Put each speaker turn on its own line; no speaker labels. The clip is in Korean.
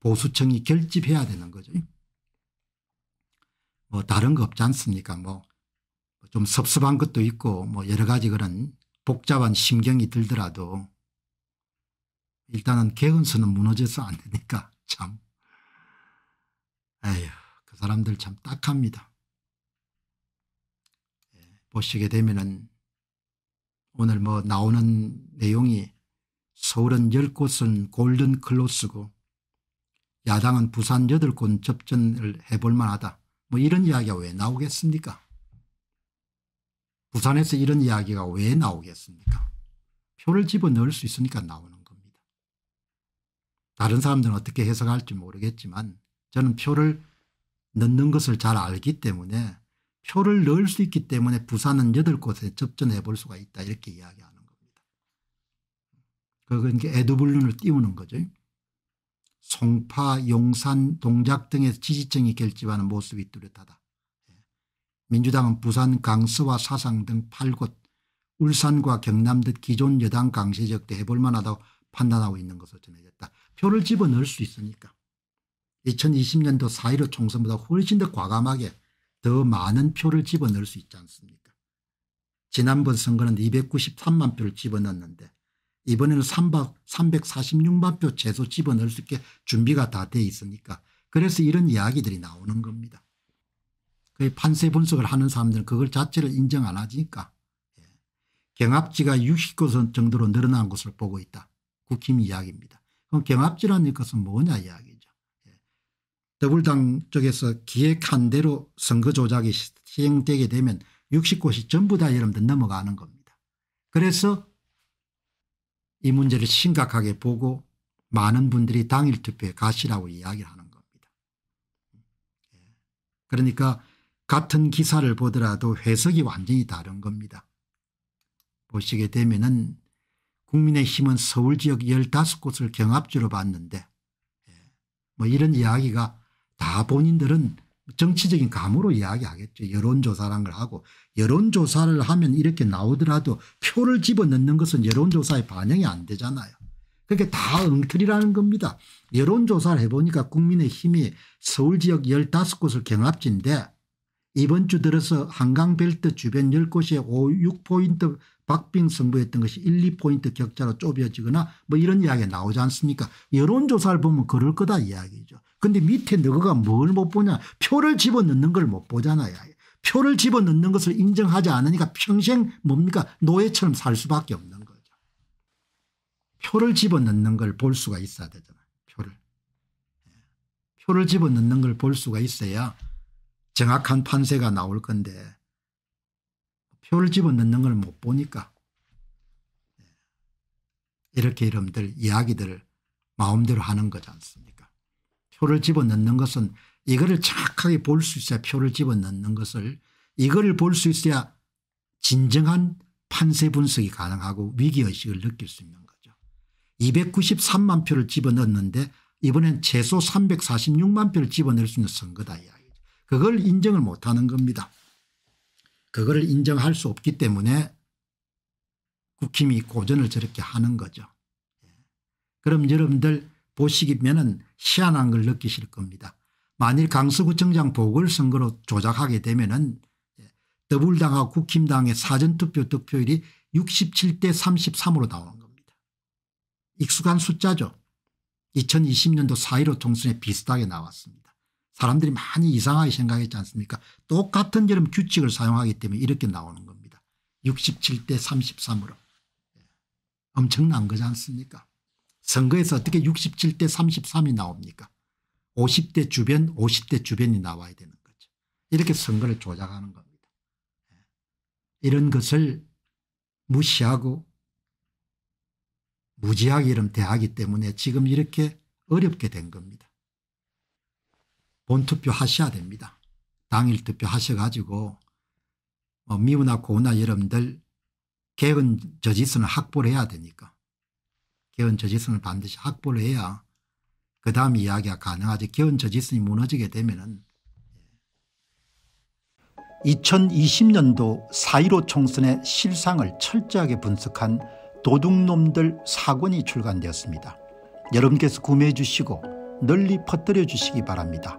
보수층이 결집해야 되는 거죠. 음. 뭐 다른 거 없지 않습니까? 뭐 좀 섭섭한 것도 있고 뭐 여러 가지 그런 복잡한 심경이 들더라도 일단은 개헌수는 무너져서 안 되니까 참 에휴 그 사람들 참 딱합니다. 예, 보시게 되면은 오늘 뭐 나오는 내용이 서울은 열0곳은 골든 클로스고 야당은 부산 8곳 접전을 해볼 만하다. 뭐 이런 이야기가 왜 나오겠습니까? 부산에서 이런 이야기가 왜 나오겠습니까? 표를 집어넣을 수 있으니까 나오는 겁니다. 다른 사람들은 어떻게 해석할지 모르겠지만 저는 표를 넣는 것을 잘 알기 때문에 표를 넣을 수 있기 때문에 부산은 8곳에 접전해 볼 수가 있다 이렇게 이야기하는 겁니다. 그러니까 에드블룬을 띄우는 거죠. 송파, 용산, 동작 등에서 지지층이 결집하는 모습이 뚜렷하다. 예. 민주당은 부산, 강서와 사상 등 8곳 울산과 경남 등 기존 여당 강세 적대 해볼 만하다고 판단하고 있는 것으로 전해졌다. 표를 집어넣을 수 있으니까 2020년도 4.15 총선보다 훨씬 더 과감하게 더 많은 표를 집어넣을 수 있지 않습니까 지난번 선거는 293만 표를 집어넣었는데 이번에는 3박 346만 표 최소 집어넣을 수 있게 준비가 다 돼 있으니까 그래서 이런 이야기들이 나오는 겁니다. 그 판세 분석을 하는 사람들은 그걸 자체를 인정 안 하니까 예. 경합지가 60곳 정도로 늘어난 것을 보고 있다. 국힘 이야기입니다. 그럼 경합지라는 것은 뭐냐 이야기죠. 예. 더불당 쪽에서 기획한 대로 선거 조작이 시행되게 되면 60곳이 전부 다 여러분들 넘어가는 겁니다. 그래서 이 문제를 심각하게 보고 많은 분들이 당일 투표에 가시라고 이야기를 하는 겁니다. 예. 그러니까 같은 기사를 보더라도 해석이 완전히 다른 겁니다. 보시게 되면 은 국민의힘은 서울 지역 15곳을 경합주로 봤는데 예. 뭐 이런 이야기가 다 본인들은 정치적인 감으로 이야기하겠죠. 여론조사란 걸 하고 여론조사를 하면 이렇게 나오더라도 표를 집어넣는 것은 여론조사에 반영이 안 되잖아요. 그게 다 엉터리라는 겁니다. 여론조사를 해보니까 국민의힘이 서울 지역 15곳을 경합지인데 이번 주 들어서 한강벨트 주변 10곳에 5, 6포인트 박빙 승부했던 것이 1, 2포인트 격차로 좁혀지거나 뭐 이런 이야기가 나오지 않습니까 여론조사를 보면 그럴 거다 이야기죠. 근데 밑에 너가 뭘 못 보냐 표를 집어넣는 걸 못 보잖아요. 표를 집어넣는 것을 인정하지 않으니까 평생 뭡니까 노예처럼 살 수밖에 없는 거죠. 표를 집어넣는 걸 볼 수가 있어야 되잖아요. 표를. 예. 표를 집어넣는 걸 볼 수가 있어야 정확한 판세가 나올 건데 표를 집어넣는 걸 못 보니까 네. 이렇게 여러분들 이야기들을 마음대로 하는 거지 않습니까 표를 집어넣는 것은 이거를 정확하게볼 수 있어야 표를 집어넣는 것을 이거를 볼 수 있어야 진정한 판세 분석이 가능하고 위기의식을 느낄 수 있는 거죠. 293만 표를 집어넣었는데 이번엔 최소 346만 표를 집어넣을 수 있는 선거다 이야기. 그걸 인정을 못하는 겁니다. 그걸 인정할 수 없기 때문에 국힘이 고전을 저렇게 하는 거죠. 그럼 여러분들 보시면 기은 희한한 걸 느끼실 겁니다. 만일 강서구청장 보궐선거로 조작하게 되면 은 더불당하고 국힘당의 사전투표 득표율이 67대 33으로 나오는 겁니다. 익숙한 숫자죠. 2020년도 4.15 총선에 비슷하게 나왔습니다. 사람들이 많이 이상하게 생각했지 않습니까 똑같은 여름 규칙을 사용하기 때문에 이렇게 나오는 겁니다. 67대 33으로. 예. 엄청난 거지 않습니까 선거에서 어떻게 67대 33이 나옵니까 50대 주변 50대 주변이 나와야 되는 거죠. 이렇게 선거를 조작하는 겁니다. 예. 이런 것을 무시하고 무지하게 이름 대하기 때문에 지금 이렇게 어렵게 된 겁니다. 본투표 하셔야 됩니다. 당일 투표 하셔가지고 뭐 미우나 고우나 여러분들 개헌 저지선을 확보를 해야 되니까 개헌 저지선을 반드시 확보를 해야 그 다음 이야기가 가능하지 개헌 저지선이 무너지게 되면은 2020년도 4.15 총선의 실상을 철저하게 분석한 도둑놈들 사건이 출간되었습니다. 여러분께서 구매해 주시고 널리 퍼뜨려 주시기 바랍니다.